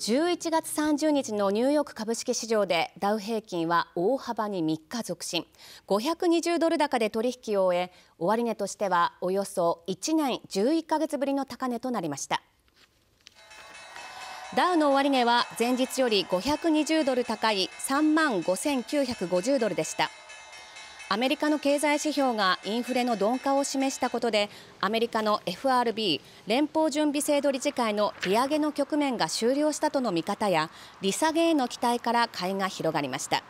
11月30日のニューヨーク株式市場でダウ平均は大幅に3日続伸520ドル高で取引を終え終値としてはおよそ1年11ヶ月ぶりの高値となりましたダウの終値は前日より520ドル高い3万5950ドルでしたアメリカの経済指標がインフレの鈍化を示したことでアメリカの FRB= 連邦準備制度理事会の利上げの局面が終了したとの見方や利下げへの期待から買いが広がりました。